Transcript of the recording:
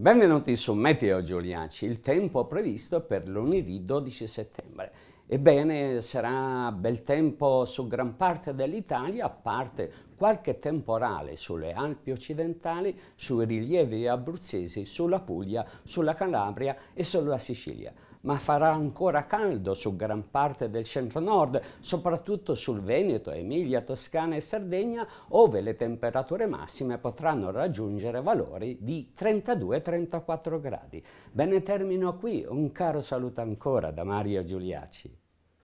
Benvenuti su Meteo Giuliaci, il tempo previsto per lunedì 12 settembre. Ebbene, sarà bel tempo su gran parte dell'Italia, a parte qualche temporale sulle Alpi occidentali, sui rilievi abruzzesi, sulla Puglia, sulla Calabria e sulla Sicilia ma farà ancora caldo su gran parte del centro-nord, soprattutto sul Veneto, Emilia, Toscana e Sardegna, ove le temperature massime potranno raggiungere valori di 32-34 gradi. Bene, termino qui. Un caro saluto ancora da Mario Giuliaci.